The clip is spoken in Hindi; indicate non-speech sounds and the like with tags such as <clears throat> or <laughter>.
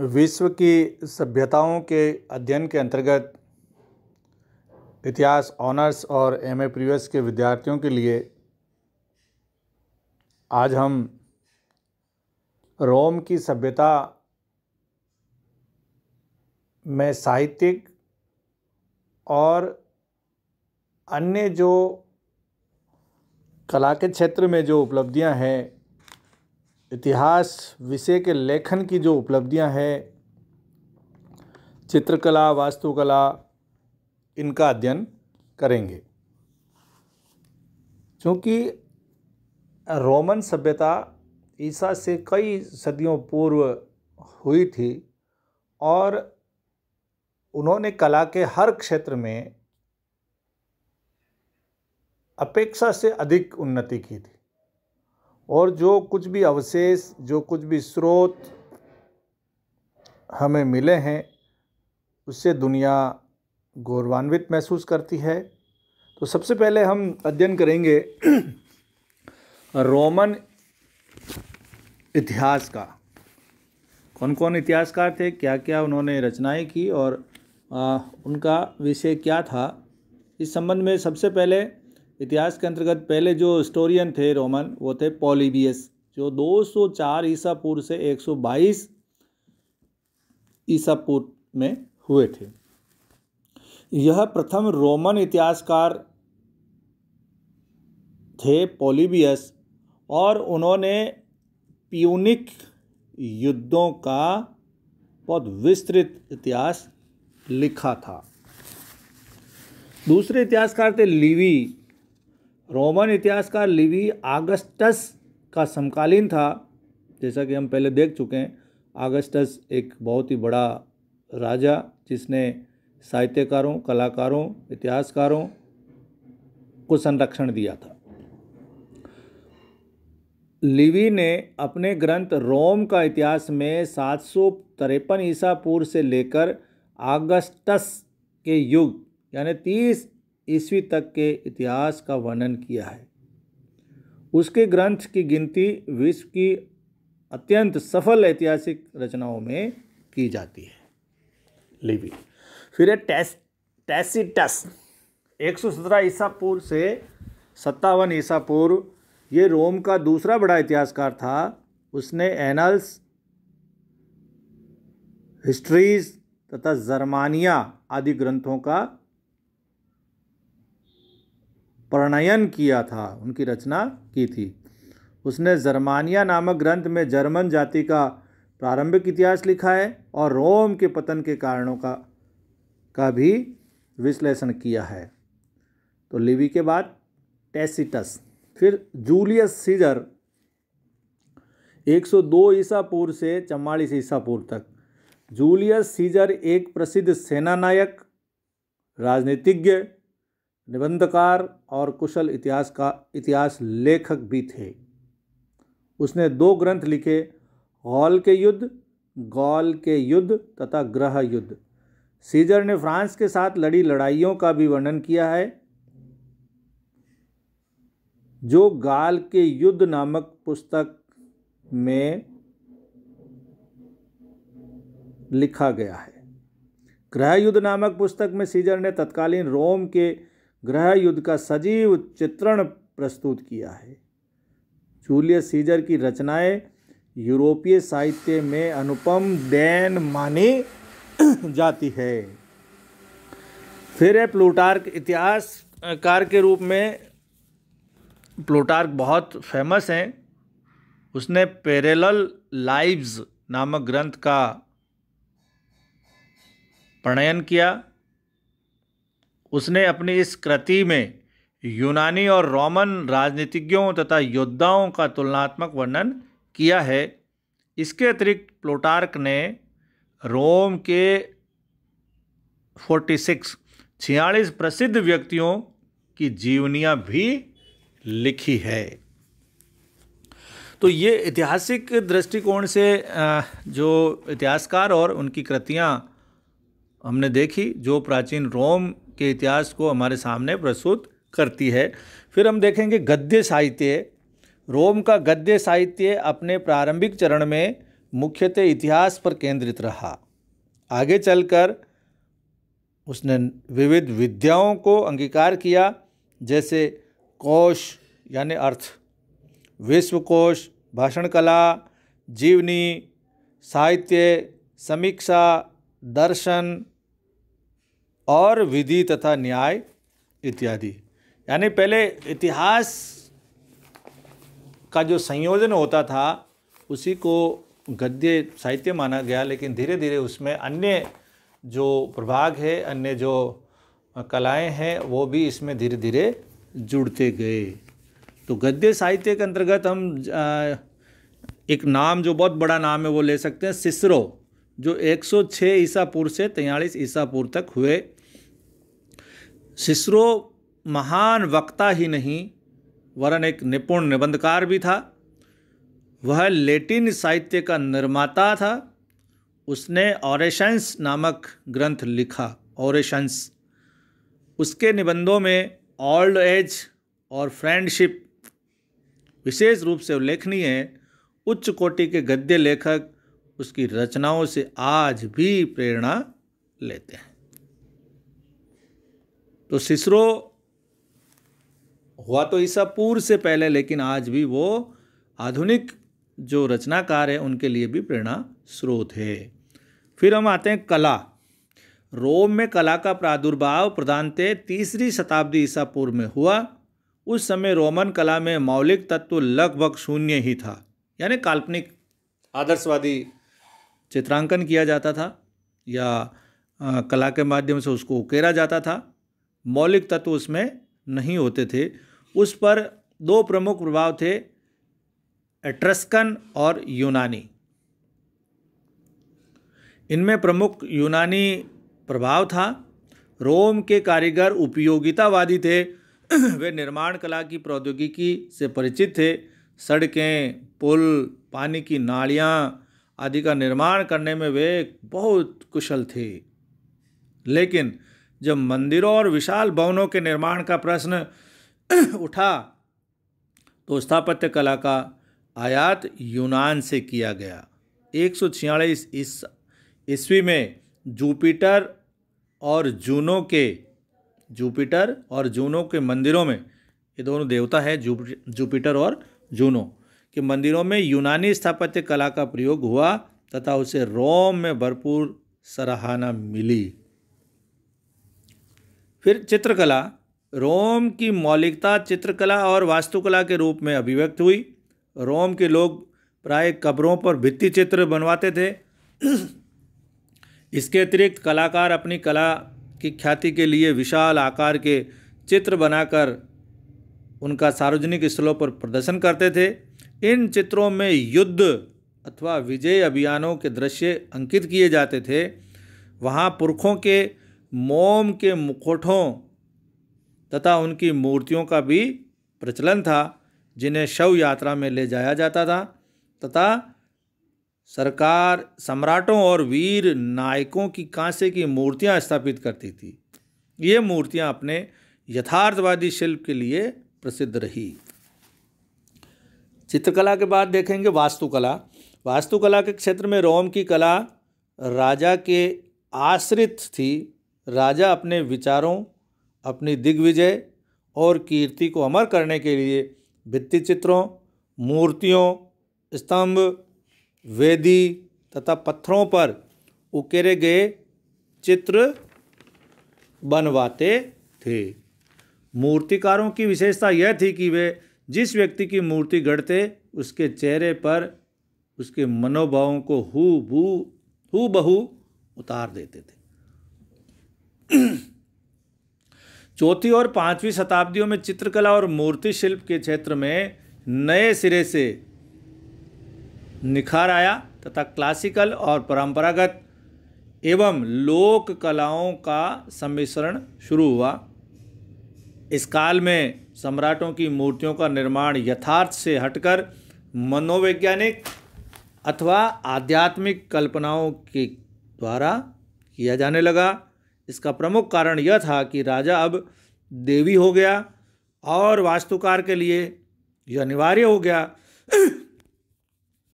विश्व की सभ्यताओं के अध्ययन के अंतर्गत इतिहास ऑनर्स और एम ए प्रीवियस के विद्यार्थियों के लिए आज हम रोम की सभ्यता में साहित्यिक और अन्य जो कला के क्षेत्र में जो उपलब्धियां हैं इतिहास विषय के लेखन की जो उपलब्धियां हैं चित्रकला वास्तुकला इनका अध्ययन करेंगे क्योंकि रोमन सभ्यता ईसा से कई सदियों पूर्व हुई थी और उन्होंने कला के हर क्षेत्र में अपेक्षा से अधिक उन्नति की थी और जो कुछ भी अवशेष जो कुछ भी स्रोत हमें मिले हैं उससे दुनिया गौरवान्वित महसूस करती है तो सबसे पहले हम अध्ययन करेंगे <clears throat> रोमन इतिहास का कौन कौन इतिहासकार थे क्या क्या उन्होंने रचनाएं की और आ, उनका विषय क्या था इस संबंध में सबसे पहले इतिहास के अंतर्गत पहले जो हिस्टोरियन थे रोमन वो थे पॉलीबियस जो 204 ईसा पूर्व से 122 ईसा पूर्व में हुए थे यह प्रथम रोमन इतिहासकार थे पॉलीबियस और उन्होंने प्यूनिक युद्धों का बहुत विस्तृत इतिहास लिखा था दूसरे इतिहासकार थे लीवी रोमन इतिहासकार लिवी आगस्टस का समकालीन था जैसा कि हम पहले देख चुके हैं आगस्टस एक बहुत ही बड़ा राजा जिसने साहित्यकारों कलाकारों इतिहासकारों को संरक्षण दिया था लिवी ने अपने ग्रंथ रोम का इतिहास में सात सौ तिरपन ईसा पूर्व से लेकर आगस्टस के युग यानी तीस ईस्वी तक के इतिहास का वर्णन किया है उसके ग्रंथ की गिनती विश्व की अत्यंत सफल ऐतिहासिक रचनाओं में की जाती है लिबी फिर है टैस टेसिटस एक सौ सत्रह ईसा पूर्व से सत्तावन ईसा पूर्व ये रोम का दूसरा बड़ा इतिहासकार था उसने एनल्स हिस्ट्रीज तथा जर्मानिया आदि ग्रंथों का प्रणयन किया था उनकी रचना की थी उसने जर्मानिया नामक ग्रंथ में जर्मन जाति का प्रारंभिक इतिहास लिखा है और रोम के पतन के कारणों का का भी विश्लेषण किया है तो लिवी के बाद टेसिटस फिर जूलियस सीजर 102 ईसा पूर्व से चम्मालीस ईसा पूर्व तक जूलियस सीजर एक प्रसिद्ध सेनानायक राजनीतिज्ञ निबंधकार और कुशल इतिहास का इतिहास लेखक भी थे उसने दो ग्रंथ लिखे हॉल के युद्ध गौल के युद्ध तथा ग्रह युद्ध सीजर ने फ्रांस के साथ लड़ी लड़ाइयों का भी वर्णन किया है जो गाल के युद्ध नामक पुस्तक में लिखा गया है ग्रह युद्ध नामक पुस्तक में सीजर ने तत्कालीन रोम के ग्रह युद्ध का सजीव चित्रण प्रस्तुत किया है जूलियस सीजर की रचनाएं यूरोपीय साहित्य में अनुपम देन मानी <clears throat> जाती है फिर है प्लूटार्क इतिहासकार के रूप में प्लूटार्क बहुत फेमस हैं उसने पेरेलल लाइव्स नामक ग्रंथ का प्रणयन किया उसने अपनी इस कृति में यूनानी और रोमन राजनीतिज्ञों तथा योद्धाओं का तुलनात्मक वर्णन किया है इसके अतिरिक्त प्लूटार्क ने रोम के 46 छियालीस प्रसिद्ध व्यक्तियों की जीवनियां भी लिखी है तो ये ऐतिहासिक दृष्टिकोण से जो इतिहासकार और उनकी कृतियाँ हमने देखी जो प्राचीन रोम के इतिहास को हमारे सामने प्रस्तुत करती है फिर हम देखेंगे गद्य साहित्य रोम का गद्य साहित्य अपने प्रारंभिक चरण में मुख्यतः इतिहास पर केंद्रित रहा आगे चलकर उसने विविध विद्याओं को अंगीकार किया जैसे कोश यानी अर्थ विश्वकोश भाषण कला जीवनी साहित्य समीक्षा दर्शन और विधि तथा न्याय इत्यादि यानी पहले इतिहास का जो संयोजन होता था उसी को गद्य साहित्य माना गया लेकिन धीरे धीरे उसमें अन्य जो प्रभाग है अन्य जो कलाएं हैं वो भी इसमें धीरे धीरे जुड़ते गए तो गद्य साहित्य के अंतर्गत हम एक नाम जो बहुत बड़ा नाम है वो ले सकते हैं सिसरो जो 106 ईसा पूर्व से तैयलीस ईसा पूर्व तक हुए सिसरो महान वक्ता ही नहीं वरन एक निपुण निबंधकार भी था वह लेटिन साहित्य का निर्माता था उसने ऑरेशंस नामक ग्रंथ लिखा ऑरेशंस उसके निबंधों में ओल्ड एज और फ्रेंडशिप विशेष रूप से उल्लेखनीय है उच्च कोटि के गद्य लेखक उसकी रचनाओं से आज भी प्रेरणा लेते हैं तो सिसरो हुआ तो ईसा पूर्व से पहले लेकिन आज भी वो आधुनिक जो रचनाकार है उनके लिए भी प्रेरणा स्रोत है फिर हम आते हैं कला रोम में कला का प्रादुर्भाव प्रधानते तीसरी शताब्दी ईसा पूर्व में हुआ उस समय रोमन कला में मौलिक तत्व लगभग शून्य ही था यानी काल्पनिक आदर्शवादी चित्रांकन किया जाता था या कला के माध्यम से उसको उकेरा जाता था मौलिक तत्व उसमें नहीं होते थे उस पर दो प्रमुख प्रभाव थे एट्रस्कन और यूनानी इनमें प्रमुख यूनानी प्रभाव था रोम के कारीगर उपयोगितावादी थे <clears throat> वे निर्माण कला की प्रौद्योगिकी से परिचित थे सड़कें पुल पानी की नालियाँ आदि का निर्माण करने में वे बहुत कुशल थे लेकिन जब मंदिरों और विशाल भवनों के निर्माण का प्रश्न <clears throat> उठा तो स्थापत्य कला का आयात यूनान से किया गया एक सौ छियालीस ईस्वी में जुपिटर और जूनो के जुपिटर और जूनो के मंदिरों में ये दोनों देवता है जुपिटर और जूनो कि मंदिरों में यूनानी स्थापत्य कला का प्रयोग हुआ तथा उसे रोम में भरपूर सराहना मिली फिर चित्रकला रोम की मौलिकता चित्रकला और वास्तुकला के रूप में अभिव्यक्त हुई रोम के लोग प्राय कब्रों पर भित्ति चित्र बनवाते थे इसके अतिरिक्त कलाकार अपनी कला की ख्याति के लिए विशाल आकार के चित्र बनाकर उनका सार्वजनिक स्थलों पर प्रदर्शन करते थे इन चित्रों में युद्ध अथवा विजय अभियानों के दृश्य अंकित किए जाते थे वहाँ पुरखों के मोम के मुखोटों तथा उनकी मूर्तियों का भी प्रचलन था जिन्हें शव यात्रा में ले जाया जाता था तथा सरकार सम्राटों और वीर नायकों की कांसे की मूर्तियां स्थापित करती थी ये मूर्तियां अपने यथार्थवादी शिल्प के लिए प्रसिद्ध रही चित्रकला के बाद देखेंगे वास्तुकला वास्तुकला के क्षेत्र में रोम की कला राजा के आश्रित थी राजा अपने विचारों अपनी दिग्विजय और कीर्ति को अमर करने के लिए भित्ति चित्रों मूर्तियों स्तंभ वेदी तथा पत्थरों पर उकेरे गए चित्र बनवाते थे मूर्तिकारों की विशेषता यह थी कि वे जिस व्यक्ति की मूर्ति गढ़ते उसके चेहरे पर उसके मनोभावों को हु बहू उतार देते थे <clears throat> चौथी और पांचवी शताब्दियों में चित्रकला और मूर्ति शिल्प के क्षेत्र में नए सिरे से निखार आया तथा क्लासिकल और परंपरागत एवं लोक कलाओं का सम्मिश्रण शुरू हुआ इस काल में सम्राटों की मूर्तियों का निर्माण यथार्थ से हटकर मनोवैज्ञानिक अथवा आध्यात्मिक कल्पनाओं के द्वारा किया जाने लगा इसका प्रमुख कारण यह था कि राजा अब देवी हो गया और वास्तुकार के लिए यह अनिवार्य हो गया